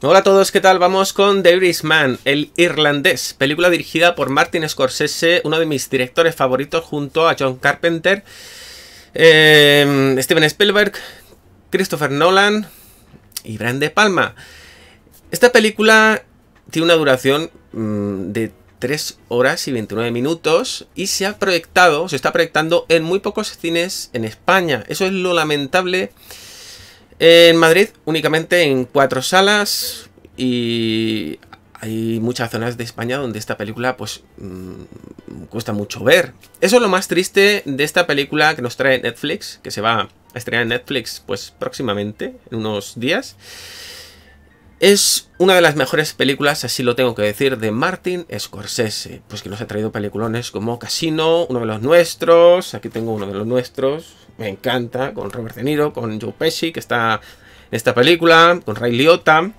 Hola a todos, ¿qué tal? Vamos con The Irishman, el irlandés, película dirigida por Martin Scorsese, uno de mis directores favoritos junto a John Carpenter, em, Steven Spielberg, Christopher Nolan y Brian De Palma. Esta película tiene una duración mm, de 3 horas y 29 minutos y se ha proyectado, se está proyectando en muy pocos cines en España. Eso es lo lamentable en Madrid únicamente en cuatro salas y hay muchas zonas de España donde esta película pues mm, cuesta mucho ver. Eso es lo más triste de esta película que nos trae Netflix, que se va a estrenar en Netflix pues próximamente, en unos días. Es una de las mejores películas, así lo tengo que decir, de Martin Scorsese. Pues que nos ha traído peliculones como Casino, uno de los nuestros. Aquí tengo uno de los nuestros. Me encanta. Con Robert De Niro, con Joe Pesci, que está en esta película. Con Ray Liotta.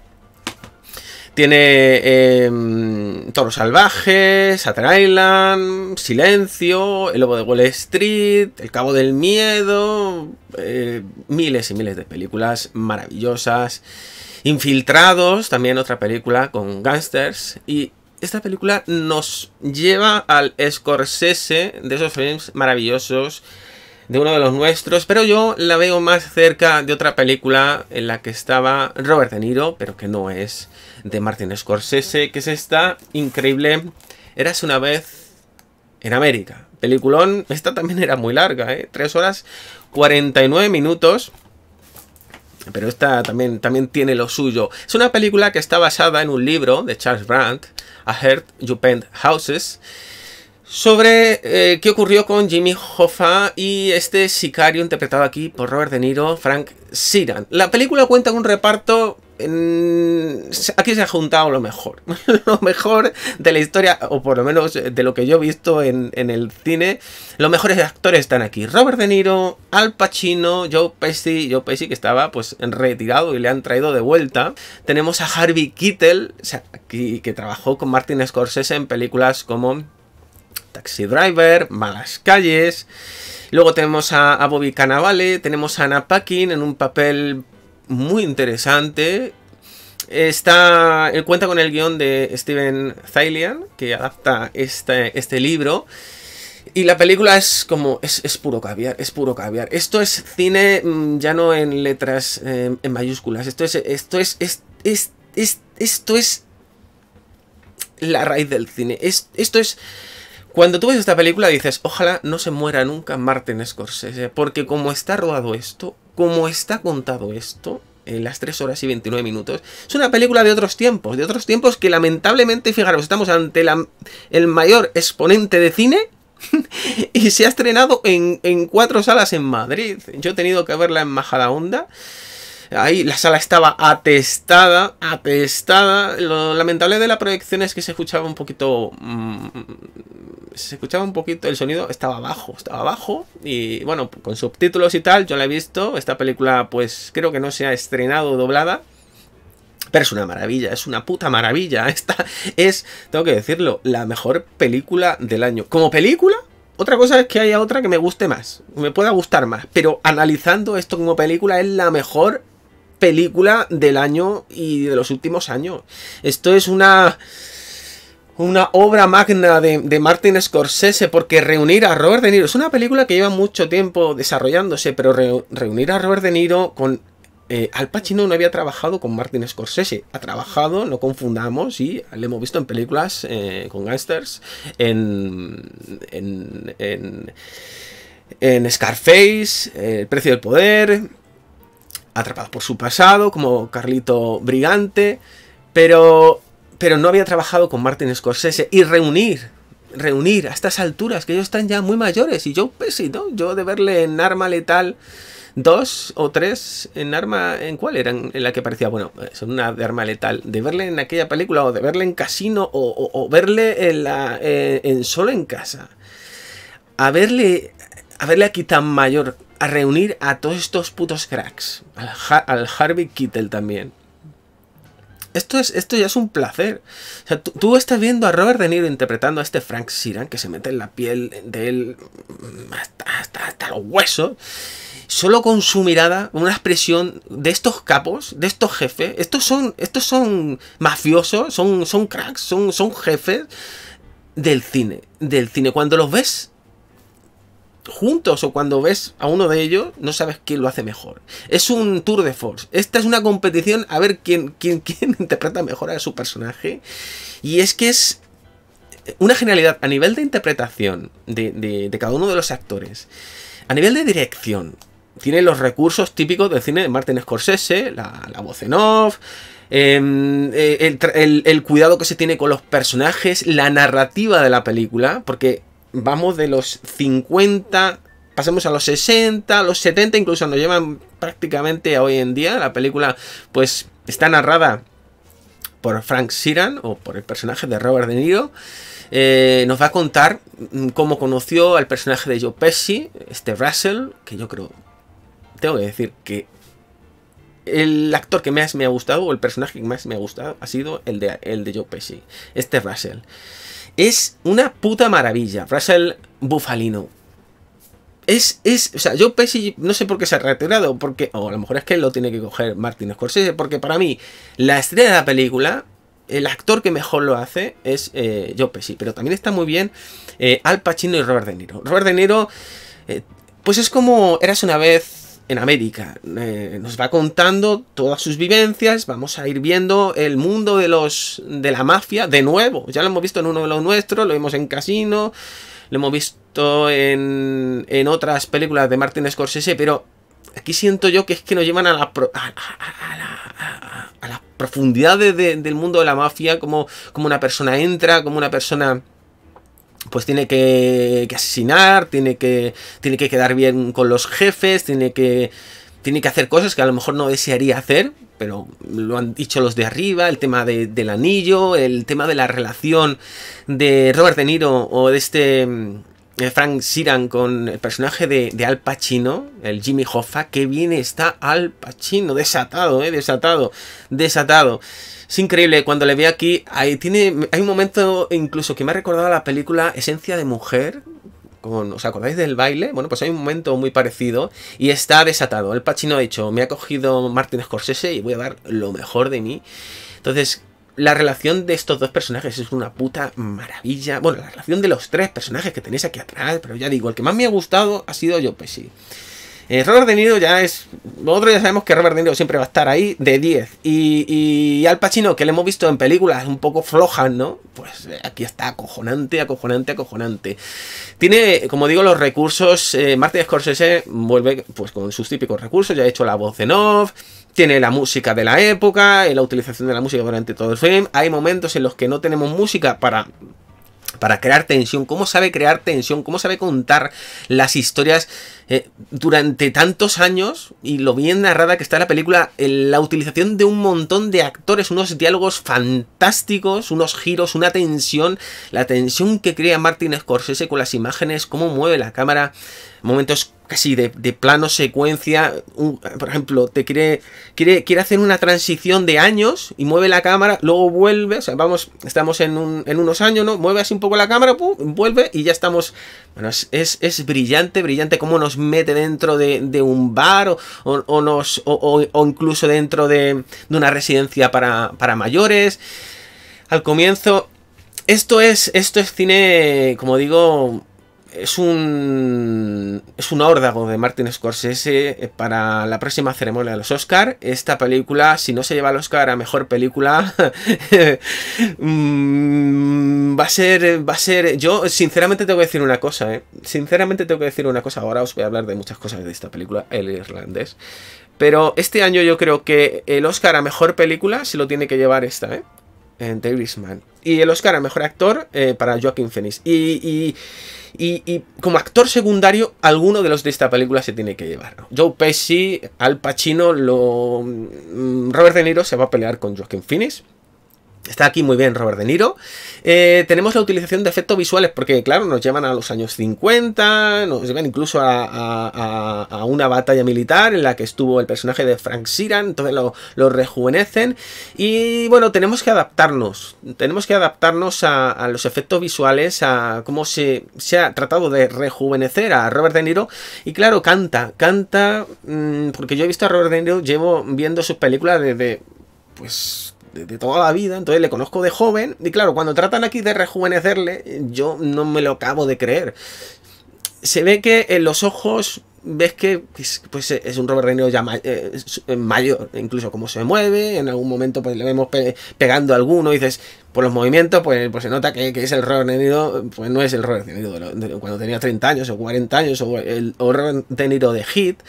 Tiene em, Toro Salvaje, Salvajes, Island, Silencio, El Lobo de Wall Street, El Cabo del Miedo, eh, miles y miles de películas maravillosas Infiltrados, también otra película con gangsters. Y esta película nos lleva al Scorsese de esos films maravillosos, de uno de los nuestros, pero yo la veo más cerca de otra película en la que estaba Robert De Niro, pero que no es de Martin Scorsese, que es esta increíble Eras una vez en América. Peliculón, esta también era muy larga, ¿eh? 3 horas 49 minutos pero esta también, también tiene lo suyo. Es una película que está basada en un libro de Charles Brandt, A Heart You Paint Houses, sobre eh, qué ocurrió con Jimmy Hoffa y este sicario interpretado aquí por Robert De Niro, Frank Siran. La película cuenta con un reparto aquí se ha juntado lo mejor, lo mejor de la historia, o por lo menos de lo que yo he visto en, el cine, los mejores actores están aquí. Robert De Niro, Al Pacino, Joe Pesci, Joe Pesci que estaba pues retirado y le han traído de vuelta. Tenemos a Harvey Keitel, que, trabajó con Martin Scorsese en películas como Taxi Driver, Malas Calles... Luego tenemos a, a, Bobby Cannavale, tenemos a Anna Paquin en un papel muy interesante. Está, eh, cuenta con el guión de Steven Thalian, que adapta este, este libro. Y la película es como, es, puro caviar, es puro caviar. Esto es cine mm, ya no en letras, eh, en mayúsculas. Esto es, esto es, esto es la raíz del cine. Es, esto es cuando tú ves esta película dices, ojalá no se muera nunca Martin Scorsese, porque como está rodado esto, como está contado esto, en las 3 horas y 29 minutos, es una película de otros tiempos, de otros tiempos que lamentablemente, fijaros, estamos ante el mayor exponente de cine y se ha estrenado en, cuatro salas en Madrid. Yo he tenido que verla en Majadahonda. Ahí la sala estaba atestada, atestada. Lo lamentable de la proyección es que se escuchaba un poquito mm, se escuchaba un poquito, el sonido estaba abajo, estaba abajo. Y bueno, con subtítulos y tal, yo la he visto. Esta película, pues creo que no se ha estrenado doblada. Pero es una maravilla, es una puta maravilla. Esta es, tengo que decirlo, la mejor película del año. Como película, otra cosa es que haya otra que me guste más, me pueda gustar más. Pero analizando esto como película, es la mejor película del año y de los últimos años. Esto es una una obra magna de, de, Martin Scorsese, porque reunir a Robert De Niro es una película que lleva mucho tiempo desarrollándose, pero reunir a Robert De Niro con... Eh, Al Pacino no había trabajado con Martin Scorsese, ha trabajado, no confundamos, y le hemos visto en películas eh, con gangsters, en, en, en, en Scarface, eh, El Precio del Poder, Atrapado por su pasado, como Carlito Brigante, pero pero no había trabajado con Martin Scorsese y reunir reunir a estas alturas que ellos están ya muy mayores y yo, Pesci, ¿no? Yo de verle en Arma Letal dos o tres en arma en cuál eran en la que parecía bueno son una de arma letal de verle en aquella película o de verle en casino o, verle en la en, solo en casa a verle a verle aquí tan mayor a reunir a todos estos putos cracks al, Harvey Kittle también esto, es, esto ya es un placer. tú, estás viendo a Robert De Niro interpretando a este Frank Sheeran que se mete en la piel de él hasta, los huesos. Solo con su mirada, una expresión de estos capos, de estos jefes. Estos son, estos son mafiosos, son, son cracks, son, son jefes del cine. Del cine. Cuando los ves juntos o cuando ves a uno de ellos, no sabes quién lo hace mejor. Es un tour de force. Esta es una competición a ver quién, interpreta mejor a su personaje. Y es que es una genialidad a nivel de interpretación de, cada uno de los actores. A nivel de dirección, tiene los recursos típicos del cine de Martin Scorsese, la, la voz en off, em, eh, el, cuidado que se tiene con los personajes, la narrativa de la película, porque vamos de los 50, pasemos a los 60, a los 70, incluso nos llevan prácticamente a hoy en día. La película pues está narrada por Frank Sheeran o por el personaje de Robert De Niro. Eh, nos va a contar mm, cómo conoció al personaje de Joe Pesci, este Russell, que yo creo, tengo que decir que el actor que más me ha gustado o el personaje que más me ha gustado ha sido el de, el de Joe Pesci, este Russell es una puta maravilla. Russell Bufalino. Es, es, o sea, yo Pesci no sé por qué se ha retirado, porque, o a lo mejor es que lo tiene que coger Martin Scorsese, porque para mí, la estrella de la película, el actor que mejor lo hace es yo eh, Joe Pesci, pero también está muy bien eh, Al Pacino y Robert De Niro. Robert De Niro, eh, pues es como, eras una vez en América. Eh, nos va contando todas sus vivencias, vamos a ir viendo el mundo de los de la mafia de nuevo. Ya lo hemos visto en uno de los nuestros, lo vimos en Casino, lo hemos visto en, en otras películas de Martin Scorsese, pero aquí siento yo que es que nos llevan a la, a, la, las profundidades del mundo de la mafia, como, como una persona entra, como una persona pues tiene que, que asesinar, tiene que, tiene que quedar bien con los jefes, tiene que, tiene que hacer cosas que a lo mejor no desearía hacer, pero lo han dicho los de arriba, el tema de, del anillo, el tema de la relación de Robert De Niro o de este eh, Frank Siran con el personaje de, Al Pacino, el Jimmy Hoffa, que viene, está Al Pacino, desatado, eh, desatado, desatado. Es increíble, cuando le veo aquí, hay, tiene, hay un momento incluso que me ha recordado la película Esencia de Mujer, con, ¿os acordáis del baile? Bueno, pues hay un momento muy parecido y está desatado. El Pacino ha dicho, me ha cogido Martin Scorsese y voy a dar lo mejor de mí. Entonces, la relación de estos dos personajes es una puta maravilla. Bueno, la relación de los tres personajes que tenéis aquí atrás, pero ya digo, el que más me ha gustado ha sido yo, pues sí. Eh, Robert De Niro ya es. Nosotros ya sabemos que Robert De Niro siempre va a estar ahí de 10. Y, Al Pacino, que le hemos visto en películas un poco flojas, ¿no? Pues eh, aquí está, acojonante, acojonante, acojonante. Tiene, como digo, los recursos. Eh, Martin Scorsese vuelve pues con sus típicos recursos. Ya ha hecho la voz de Nov tiene la música de la época, eh, la utilización de la música durante todo el film. Hay momentos en los que no tenemos música para para crear tensión, cómo sabe crear tensión, cómo sabe contar las historias eh, durante tantos años y lo bien narrada que está la película, la utilización de un montón de actores, unos diálogos fantásticos, unos giros, una tensión, la tensión que crea Martin Scorsese con las imágenes, cómo mueve la cámara, momentos casi de, plano secuencia. por ejemplo, te quiere, quiere, quiere hacer una transición de años y mueve la cámara, luego vuelve, o sea, vamos, estamos en, unos años, ¿no? Mueve así un poco la cámara, vuelve y ya estamos. Bueno, es, brillante, brillante cómo nos mete dentro de, un bar o, incluso dentro de, una residencia para, para mayores. Al comienzo esto es, esto es cine, como digo, es un es un órdago de Martin Scorsese eh, para la próxima ceremonia de los Oscar. Esta película, si no se lleva el Oscar a mejor película, mm, va a ser va a ser yo sinceramente tengo que decir una cosa, ¿eh? Sinceramente tengo que decir una cosa, ahora os voy a hablar de muchas cosas de esta película El irlandés, pero este año yo creo que el Oscar a mejor película se lo tiene que llevar esta, ¿eh? Y el Oscar a Mejor Actor eh, para Joaquin Phoenix. Y, como actor secundario, alguno de los de esta película se tiene que llevar. Joe Pesci, Al Pacino, lo... Mm, Robert De Niro se va a pelear con Joaquin Phoenix. Está aquí muy bien Robert De Niro. Eh, tenemos la utilización de efectos visuales, porque claro, nos llevan a los años 50, nos llevan incluso a, una batalla militar en la que estuvo el personaje de Frank Siran. entonces lo, rejuvenecen. Y bueno, tenemos que adaptarnos, tenemos que adaptarnos a, los efectos visuales, a cómo se, se, ha tratado de rejuvenecer a Robert De Niro. Y claro, canta, canta, mm, porque yo he visto a Robert De Niro, llevo viendo sus películas desde, pues de, toda la vida, entonces le conozco de joven, y claro, cuando tratan aquí de rejuvenecerle, yo no me lo acabo de creer. Se ve que en los ojos ves que pues, pues es un Robert De ya eh, eh, mayor, incluso cómo se mueve, en algún momento pues le vemos pegando a alguno, y dices, por los movimientos, pues, pues se nota que, es el Robert pues no es el Robert cuando tenía 30 años o 40 años, o el Robert Robert de Hit.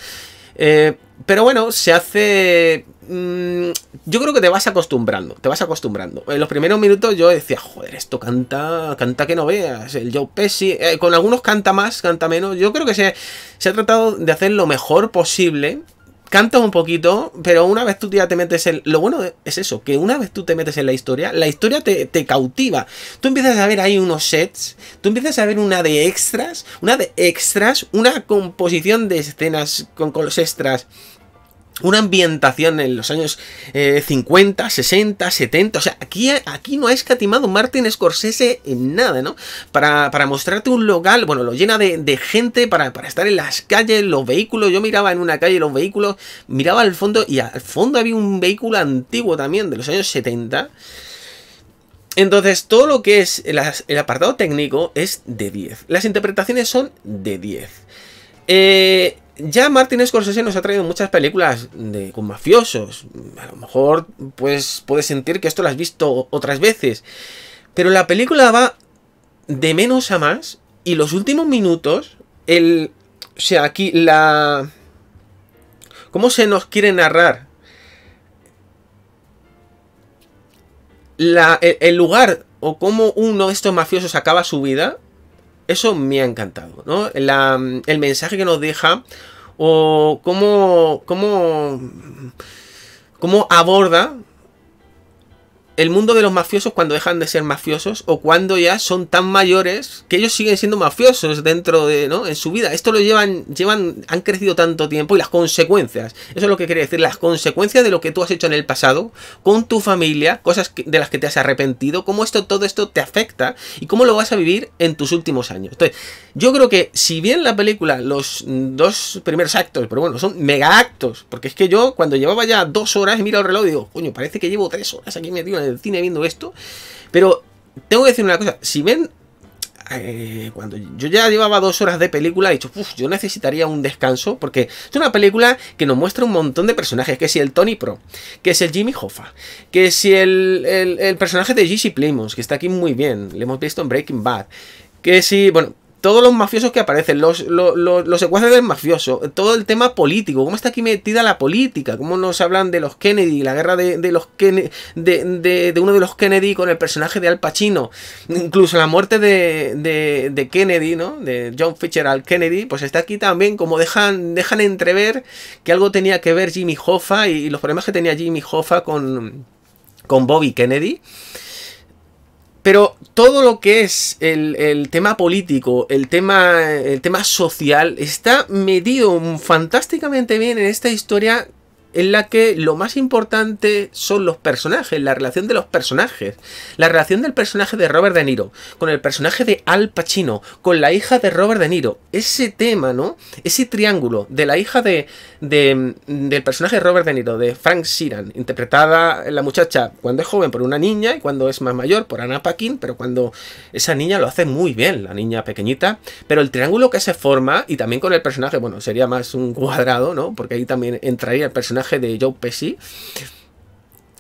Eh, pero bueno, se hace Mm, yo creo que te vas acostumbrando, te vas acostumbrando. En los primeros minutos yo decía, joder, esto canta, canta que no veas. El Joe Pesci, eh, con algunos canta más, canta menos. Yo creo que se, ha tratado de hacer lo mejor posible Canta un poquito, pero una vez tú ya te metes en... Lo bueno es eso, que una vez tú te metes en la historia, la historia te, cautiva. Tú empiezas a ver ahí unos sets, tú empiezas a ver una de extras, una de extras, una composición de escenas con, con los extras una ambientación en los años 50, 60, 70. O sea, aquí, aquí no ha escatimado Martin Scorsese en nada, ¿no? Para, mostrarte un local, bueno, lo llena de, gente para, estar en las calles, los vehículos. Yo miraba en una calle los vehículos, miraba al fondo y al fondo había un vehículo antiguo también de los años 70. Entonces, todo lo que es el, el apartado técnico es de 10. Las interpretaciones son de 10. Eh, ya Martin Scorsese nos ha traído muchas películas con mafiosos. A lo mejor pues puedes sentir que esto lo has visto otras veces. Pero la película va de menos a más y los últimos minutos, el... O sea, aquí la... ¿Cómo se nos quiere narrar? el lugar o cómo uno de estos mafiosos acaba su vida eso me ha encantado, ¿no? el mensaje que nos deja o cómo, cómo, cómo aborda el mundo de los mafiosos cuando dejan de ser mafiosos o cuando ya son tan mayores que ellos siguen siendo mafiosos dentro de, ¿no? En su vida. Esto lo llevan, llevan, han crecido tanto tiempo y las consecuencias. Eso es lo que quiere decir, las consecuencias de lo que tú has hecho en el pasado con tu familia, cosas de las que te has arrepentido, cómo esto, todo esto te afecta y cómo lo vas a vivir en tus últimos años. Entonces, yo creo que si bien la película, los dos primeros actos, pero bueno, son mega actos, porque es que yo cuando llevaba ya dos horas y mira el reloj y digo, coño, parece que llevo tres horas aquí metido en el del cine viendo esto. Pero tengo que decir una cosa, si ven... Eh, cuando yo ya llevaba dos horas de película, he dicho, uff, yo necesitaría un descanso, porque es una película que nos muestra un montón de personajes, que si el Tony Pro, que es el Jimmy Hoffa, que si el, el, personaje de Jesse Plymouth, que está aquí muy bien, le hemos visto en Breaking Bad, que si, bueno, todos los mafiosos que aparecen, los, los, los, secuaces del mafioso, todo el tema político, cómo está aquí metida la política, cómo nos hablan de los Kennedy, la guerra de, los de, uno de los Kennedy con el personaje de Al Pacino, incluso la muerte de, Kennedy, ¿no? De John al Kennedy, pues está aquí también, como dejan, entrever que algo tenía que ver Jimmy Hoffa y, los problemas que tenía Jimmy Hoffa con, con Bobby Kennedy. Pero todo lo que es el, tema político, el tema, el tema social, está metido fantásticamente bien en esta historia en la que lo más importante son los personajes, la relación de los personajes, la relación del personaje de Robert De Niro, con el personaje de Al Pacino, con la hija de Robert De Niro, ese tema, ¿no? Ese triángulo de la hija de, del personaje de Robert De Niro, de Frank Sheeran, interpretada la muchacha cuando es joven por una niña y cuando es más mayor por Anna Paquin, pero cuando esa niña lo hace muy bien, la niña pequeñita, pero el triángulo que se forma y también con el personaje, bueno, sería más un cuadrado, ¿no? Porque ahí también entraría el personaje de Joe Pesci.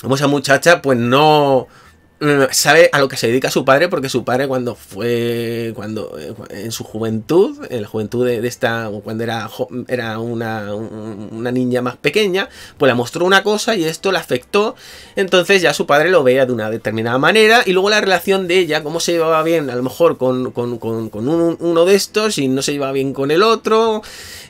Como esa muchacha, pues no, sabe a lo que se dedica su padre porque su padre cuando fue cuando eh, en su juventud en la juventud de, esta cuando era era una, niña más pequeña pues le mostró una cosa y esto la afectó entonces ya su padre lo veía de una determinada manera y luego la relación de ella cómo se llevaba bien a lo mejor con, con, uno de estos y no se llevaba bien con el otro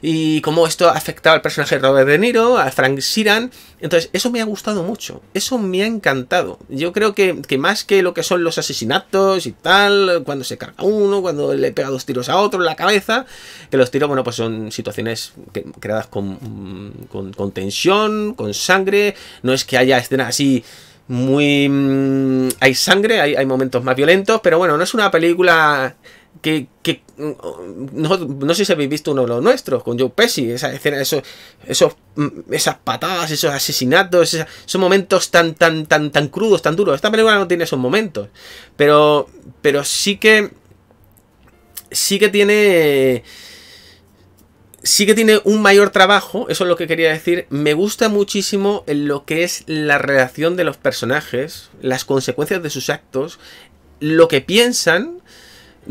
y cómo esto afectaba al personaje de Robert De Niro a Frank Sheeran entonces eso me ha gustado mucho eso me ha encantado yo creo que más que lo que son los asesinatos y tal, cuando se carga uno, cuando le pega dos tiros a otro en la cabeza, que los tiros, bueno, pues son situaciones creadas con, con, con tensión, con sangre, no es que haya escenas así muy... Mm, hay sangre, hay, hay momentos más violentos, pero bueno, no es una película que, mm, no, sé si habéis visto uno de los nuestros con Joe Pesci, esa escena, esos, mm, esas patadas, esos asesinatos, esos, momentos tan, tan, tan, tan crudos, tan duros. Esta película no tiene esos momentos, pero, pero sí que, sí que tiene, sí que tiene un mayor trabajo, eso es lo que quería decir. Me gusta muchísimo en lo que es la relación de los personajes, las consecuencias de sus actos, lo que piensan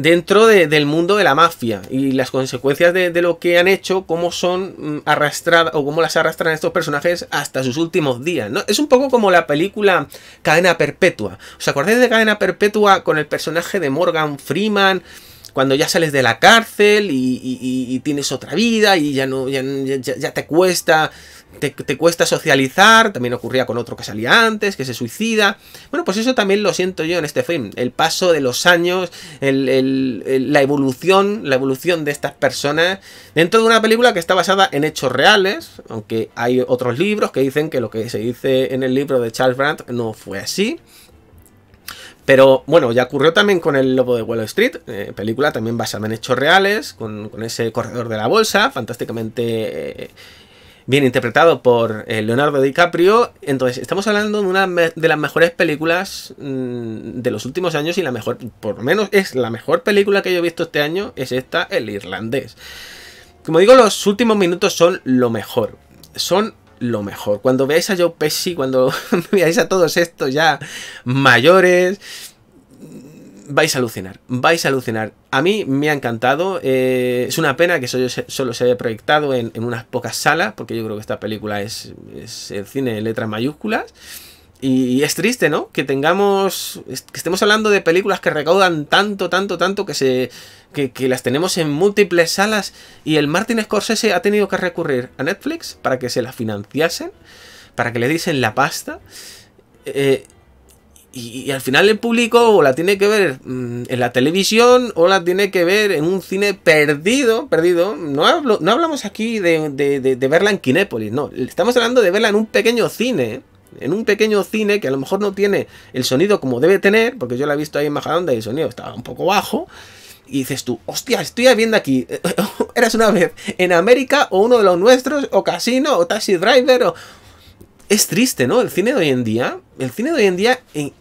dentro del mundo de la mafia y las consecuencias de, lo que han hecho, cómo son mm, arrastradas o cómo las arrastran estos personajes hasta sus últimos días. Es un poco como la película Cadena Perpetua. ¿Os acordáis de Cadena Perpetua con el personaje de Morgan Freeman? Cuando ya sales de la cárcel y, tienes otra vida y ya no ya, ya te cuesta te, cuesta socializar, también ocurría con otro que salía antes, que se suicida. Bueno, pues eso también lo siento yo en este film, el paso de los años, la evolución, la evolución de estas personas dentro de una película que está basada en hechos reales, aunque hay otros libros que dicen que lo que se dice en el libro de Charles Brandt no fue así. Pero bueno, ya ocurrió también con El Lobo de Wall Street, eh, película también basada en hechos reales, con, ese corredor de la bolsa, fantásticamente eh, bien interpretado por eh, Leonardo DiCaprio. Entonces, estamos hablando de una de las mejores películas mm, de los últimos años y la mejor, por lo menos es la mejor película que yo he visto este año, es esta, El Irlandés. Como digo, los últimos minutos son lo mejor. Son lo mejor. Cuando veáis a Joe Pesci, cuando veáis a todos estos ya mayores, vais a alucinar, vais a alucinar. A mí me ha encantado, eh, es una pena que solo, se haya proyectado en, unas pocas salas, porque yo creo que esta película es, es el cine en letras mayúsculas. Y, es triste, ¿no? Que tengamos. que estemos hablando de películas que recaudan tanto, tanto, tanto que se. Que, las tenemos en múltiples salas. Y el Martin Scorsese ha tenido que recurrir a Netflix para que se las financiasen. Para que le diesen la pasta. Eh, y, al final el público o la tiene que ver mm, en la televisión o la tiene que ver en un cine perdido, perdido. No, no hablamos aquí de, verla en Kinépolis, no. Estamos hablando de verla en un pequeño cine. En un pequeño cine que a lo mejor no tiene el sonido como debe tener, porque yo la he visto ahí en Majadonda y el sonido estaba un poco bajo. Y dices tú, hostia, estoy viendo aquí. Eras una vez en América o uno de los nuestros, o Casino, o Taxi Driver, o, es triste, ¿no? El cine de hoy en día, el cine de hoy en día en,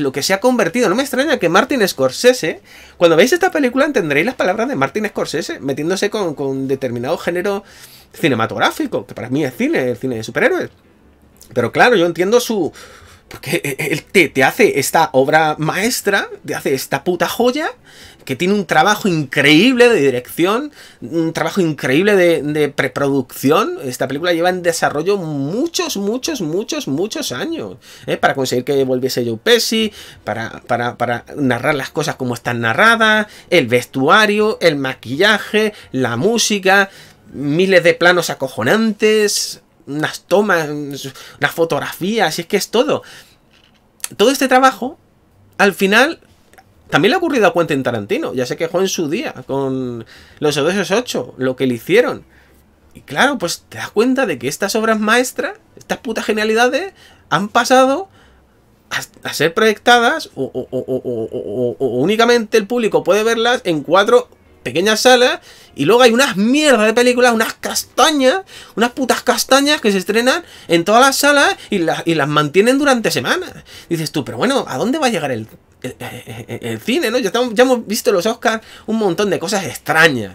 lo que se ha convertido. No me extraña que Martin Scorsese, cuando veis esta película entenderéis las palabras de Martin Scorsese metiéndose con, con determinado género cinematográfico, que para mí es cine, el cine de superhéroes. Pero claro, yo entiendo su, porque él eh, eh, te, hace esta obra maestra, te hace esta puta joya, que tiene un trabajo increíble de dirección, un trabajo increíble de, preproducción. Esta película lleva en desarrollo muchos, muchos, muchos, muchos años. ¿eh? Para conseguir que volviese Joe Pesci, para, para, para narrar las cosas como están narradas, el vestuario, el maquillaje, la música, miles de planos acojonantes unas tomas, unas fotografías, y es que es todo. Todo este trabajo, al final, también le ha ocurrido a Quentin Tarantino. Ya se quejó en su día con los Odesos 8, lo que le hicieron. Y claro, pues te das cuenta de que estas obras maestras, estas putas genialidades, han pasado a, ser proyectadas o únicamente el público puede verlas en cuatro pequeñas salas, y luego hay unas mierdas de películas, unas castañas, unas putas castañas que se estrenan en todas las salas y, las mantienen durante semanas. Dices tú, pero bueno, ¿a dónde va a llegar el, cine? ¿no? Ya, estamos, ya hemos visto los Oscars un montón de cosas extrañas.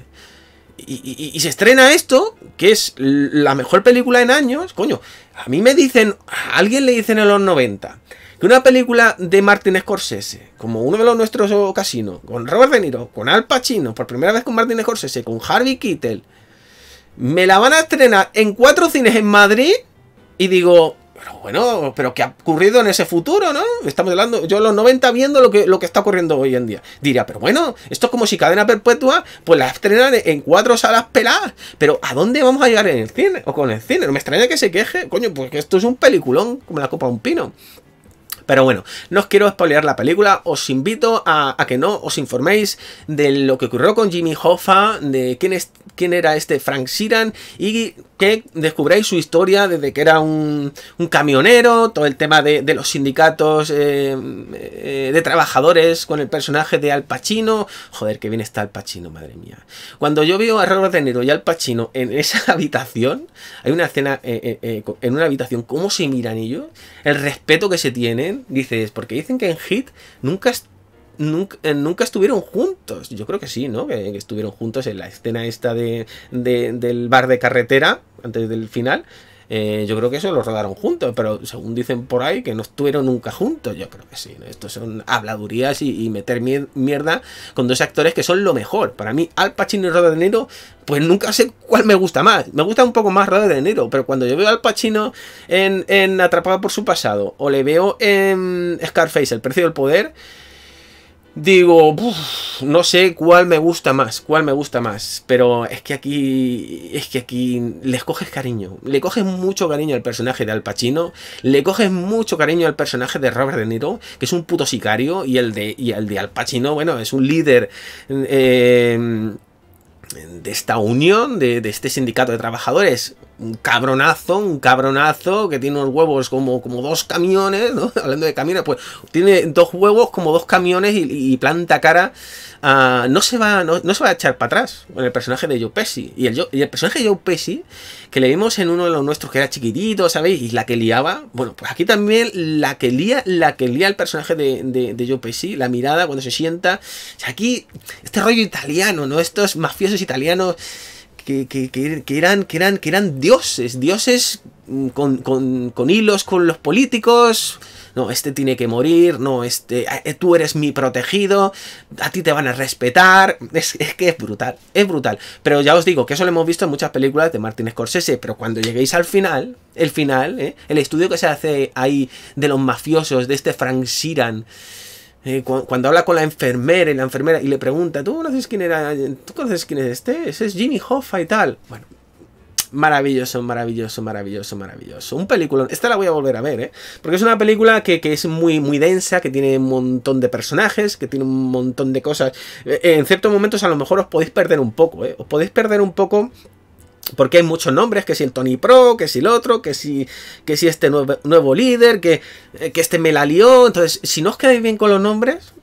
Y, y, se estrena esto, que es la mejor película en años, coño, a mí me dicen, a alguien le dicen en los 90, que una película de Martin Scorsese, como uno de los nuestros casinos, con Robert De Niro, con Al Pacino, por primera vez con Martin Scorsese, con Harvey Keitel, me la van a estrenar en cuatro cines en Madrid y digo, pero bueno, pero ¿qué ha ocurrido en ese futuro, no? Estamos hablando, yo en los 90 viendo lo que, lo que está ocurriendo hoy en día. Diría, pero bueno, esto es como si Cadena Perpetua, pues la estrenan en cuatro salas peladas. Pero ¿a dónde vamos a llegar en el cine? O con el cine. No me extraña que se queje, coño, porque esto es un peliculón, como la copa de un pino. Pero bueno, no os quiero spoilear la película, os invito a, que no os informéis de lo que ocurrió con Jimmy Hoffa, de quién, es, quién era este Frank Sheeran y que descubráis su historia desde que era un, camionero, todo el tema de, los sindicatos eh, eh, de trabajadores con el personaje de Al Pacino. Joder, qué bien está Al Pacino, madre mía. Cuando yo veo a Robert De Niro y Al Pacino en esa habitación, hay una escena eh, en una habitación, cómo se miran ellos, el respeto que se tienen dices, porque dicen que en Hit eh, nunca, estuvieron juntos. Yo creo que sí, ¿no? Que, estuvieron juntos en la escena esta de, del bar de carretera, antes del final. Eh, yo creo que eso lo rodaron juntos, pero según dicen por ahí, que no estuvieron nunca juntos. Yo creo que sí. esto son habladurías y, meter mierda con dos actores que son lo mejor. Para mí, Al Pacino y Roda De Niro, pues nunca sé cuál me gusta más. Me gusta un poco más Roda De Niro, pero cuando yo veo Al Pacino en, en Atrapado por su pasado, o le veo en Scarface, El precio del poder Digo, no sé cuál me gusta más, cuál me gusta más, pero es que aquí, es que aquí les coges cariño, le coges mucho cariño al personaje de Al Pacino, le coges mucho cariño al personaje de Robert De Niro, que es un puto sicario, y el de, el de Al Pacino, bueno, es un líder eh, de esta unión, de, de, este sindicato de trabajadores, un cabronazo, un cabronazo que tiene unos huevos como, como dos camiones, Hablando de camiones, pues tiene dos huevos como dos camiones y, planta cara. no, se va, no, se va a echar para atrás con el personaje de Joe Pesci. Y el, personaje de Joe Pesci, que le vimos en uno de los nuestros que era chiquitito, ¿sabéis? Y la que liaba. Bueno, pues aquí también la que lía, la que el personaje de, de, de Joe Pesci, la mirada cuando se sienta. O aquí, este rollo italiano, ¿no? Estos mafiosos italianos que, que, eran, que, eran, que eran dioses, dioses mm, con, hilos con los políticos. No, este tiene que morir, no, este, eh, tú eres mi protegido, a ti te van a respetar. Es, que es brutal, es brutal. Pero ya os digo que eso lo hemos visto en muchas películas de Martin Scorsese, pero cuando lleguéis al final, el final, ¿eh? el estudio que se hace ahí de los mafiosos, de este Frank Sheeran, eh, cuando habla con la enfermera y la enfermera y le pregunta, ¿tú conoces quién era? ¿Tú conoces quién es este? Ese es Jimmy Hoffa y tal. Bueno, maravilloso, maravilloso, maravilloso, maravilloso. Un película. Esta la voy a volver a ver, ¿eh? Porque es una película que, que, es muy, muy densa, que tiene un montón de personajes, que tiene un montón de cosas. Eh, en ciertos momentos a lo mejor os podéis perder un poco, ¿eh? Os podéis perder un poco porque hay muchos nombres, que si el Tony Pro, que si el otro, que si, que si este nuevo, líder, que, eh, que este me la lió. Entonces, si no os quedáis bien con los nombres,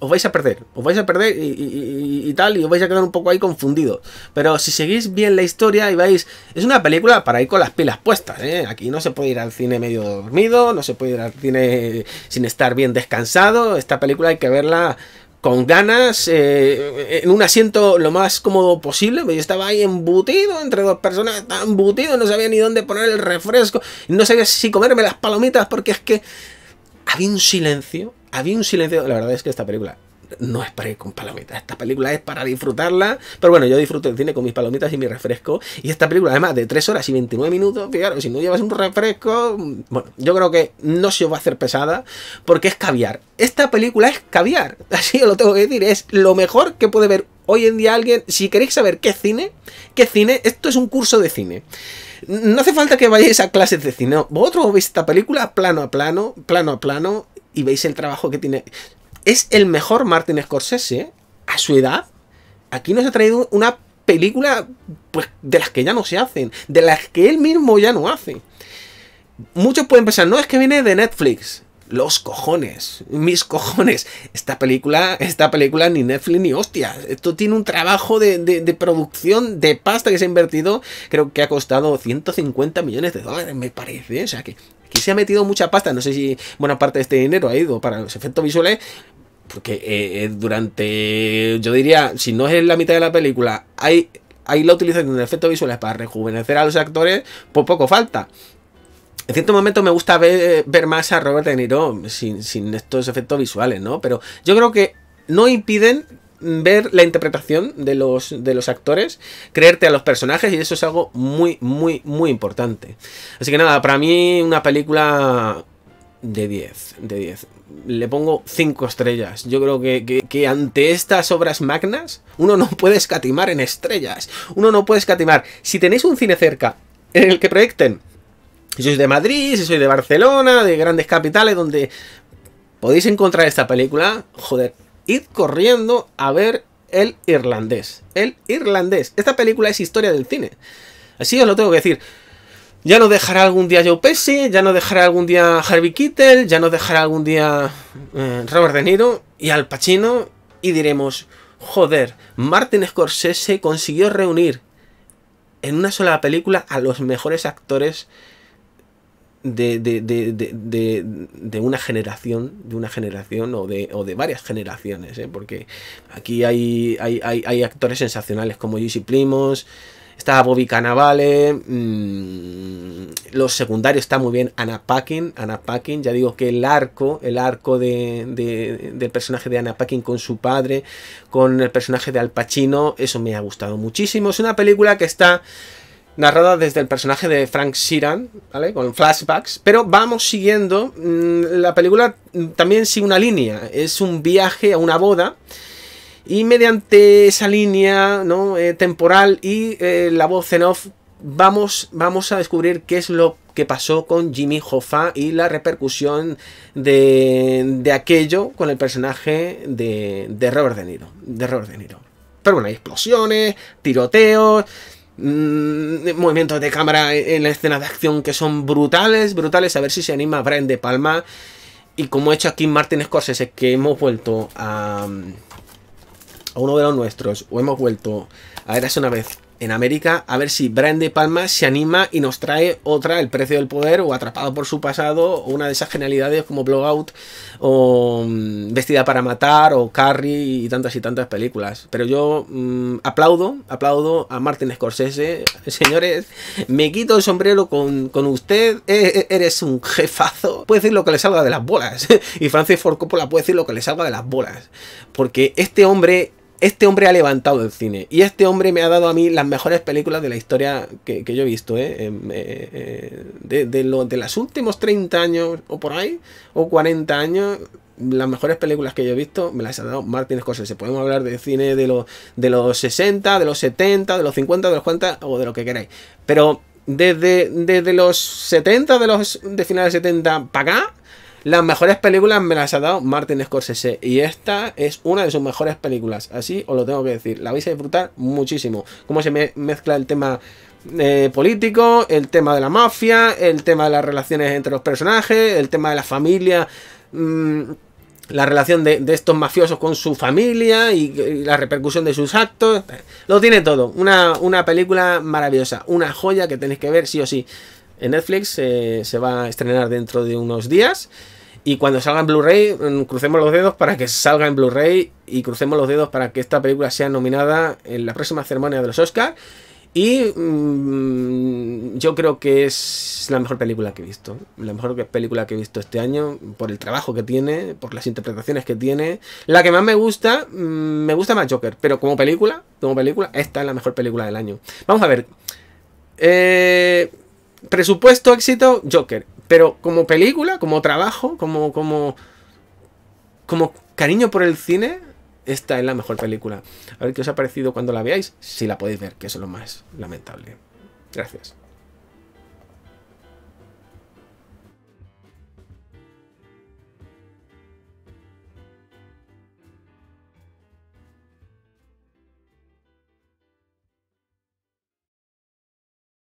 os vais a perder, os vais a perder y, tal, y os vais a quedar un poco ahí confundido. Pero si seguís bien la historia y vais, es una película para ir con las pilas puestas, ¿eh? Aquí no se puede ir al cine medio dormido, no se puede ir al cine sin estar bien descansado. Esta película hay que verla con ganas, eh, eh, en un asiento lo más cómodo posible. Pues, yo estaba ahí embutido entre dos personas, estaba embutido, no sabía ni dónde poner el refresco, no sabía si comerme las palomitas, porque es que había un silencio, había un silencio. La verdad es que esta película no es para ir con palomitas. Esta película es para disfrutarla. Pero bueno, yo disfruto el cine con mis palomitas y mi refresco. Y esta película, además de 3 horas y 29 minutos, fijaros, si no llevas un refresco, bueno, yo creo que no se os va a hacer pesada porque es caviar. Esta película es caviar. Así os lo tengo que decir. Es lo mejor que puede ver hoy en día alguien, si queréis saber qué cine, qué cine, esto es un curso de cine. No hace falta que vayáis a clases de cine. Vosotros veis esta película plano a plano, plano a plano, y veis el trabajo que tiene es el mejor Martin Scorsese a su edad. Aquí nos ha traído una película pues, de las que ya no se hacen, de las que él mismo ya no hace. Muchos pueden pensar, no, es que viene de Netflix. Los cojones, mis cojones. Esta película, esta película ni Netflix ni hostia. Esto tiene un trabajo de, de producción, de pasta que se ha invertido. Creo que ha costado 150 millones de dólares, me parece. O sea que aquí se ha metido mucha pasta. No sé si buena parte de este dinero ha ido para los efectos visuales, porque eh, eh, durante, yo diría, si no es en la mitad de la película, hay, hay la utilización de efectos visuales para rejuvenecer a los actores, Pues poco falta. En cierto momento me gusta ver, más a Robert De Niro sin, sin estos efectos visuales, ¿no? Pero yo creo que no impiden ver la interpretación de los, de los actores, creerte a los personajes y eso es algo muy, muy, muy importante. Así que nada, para mí una película de 10, de 10 le pongo 5 estrellas. Yo creo que, que, ante estas obras magnas, uno no puede escatimar en estrellas. Uno no puede escatimar. Si tenéis un cine cerca en el que proyecten, si sois de Madrid, si sois de Barcelona, de grandes capitales, donde podéis encontrar esta película, joder, id corriendo a ver El Irlandés. El Irlandés. Esta película es historia del cine. Así os lo tengo que decir. Ya no dejará algún día Joe Pesci, ya no dejará algún día Harvey Keitel, ya no dejará algún día eh, Robert De Niro y Al Pacino y diremos, joder, Martin Scorsese consiguió reunir en una sola película a los mejores actores de, una generación, de una generación o de, varias generaciones, ¿eh? porque aquí hay, hay, actores sensacionales como Jesse Primos, Está Bobby Cannavale. Mm, los secundarios está muy bien. Anna Paquin. Anna Paquin. Ya digo que el arco, el arco de, de, del personaje de Anna Paquin con su padre, con el personaje de Al Pacino, eso me ha gustado muchísimo. Es una película que está narrada desde el personaje de Frank Sheeran, ¿vale? Con flashbacks, pero vamos siguiendo. Mm, la película también sigue una línea, es un viaje a una boda y mediante esa línea eh, temporal y eh, la voz en off, vamos, vamos a descubrir qué es lo que pasó con Jimmy Hoffa y la repercusión de, aquello con el personaje de, de, Robert de Niro, Pero bueno, hay explosiones, tiroteos, mm, movimientos de cámara en la escena de acción que son brutales, brutales. A ver si se anima Brian De Palma. Y como he hecho aquí Martin Scorsese, que hemos vuelto a uno de los nuestros o hemos vuelto a ver una vez en América, a ver si Brian De Palma se anima y nos trae otra, El Precio del Poder, o Atrapado por su Pasado, o una de esas genialidades como Blowout, o mm, Vestida para Matar, o Carrie, y tantas y tantas películas. Pero yo mm, aplaudo, aplaudo a Martin Scorsese. Señores, me quito el sombrero con, usted, e, e, eres un jefazo. Puede decir lo que le salga de las bolas. y Francis Ford Coppola puede decir lo que le salga de las bolas. Porque este hombre este hombre ha levantado el cine y este hombre me ha dado a mí las mejores películas de la historia que, yo he visto, ¿eh? Em, eh, eh de, los últimos 30 años o por ahí, o 40 años, las mejores películas que yo he visto me las ha dado Martin Scorsese. Podemos hablar de cine de, lo, de los 60, de los 70, de los 50, de los 40 o de lo que queráis. Pero desde, desde los 70, de los de finales 70 para acá, las mejores películas me las ha dado Martin Scorsese y esta es una de sus mejores películas, así os lo tengo que decir. La vais a disfrutar muchísimo. Cómo se mezcla el tema eh, político, el tema de la mafia, el tema de las relaciones entre los personajes, el tema de la familia. Mm, la relación de, estos mafiosos con su familia y, la repercusión de sus actos. Lo tiene todo. Una, una película maravillosa. Una joya que tenéis que ver sí o sí en Netflix, eh, se va a estrenar dentro de unos días. Y cuando salga en Blu-ray, mm, crucemos los dedos para que salga en Blu-ray y crucemos los dedos para que esta película sea nominada en la próxima ceremonia de los Oscars. Y mm, yo creo que es la mejor película que he visto. La mejor película que he visto este año, por el trabajo que tiene, por las interpretaciones que tiene. La que más me gusta, mm, me gusta más Joker, pero como película, como película, esta es la mejor película del año. Vamos a ver. Eh, presupuesto, éxito, Joker. Pero como película, como trabajo, como, como, como cariño por el cine, esta es la mejor película. A ver qué os ha parecido cuando la veáis, si la podéis ver, que es lo más lamentable. Gracias.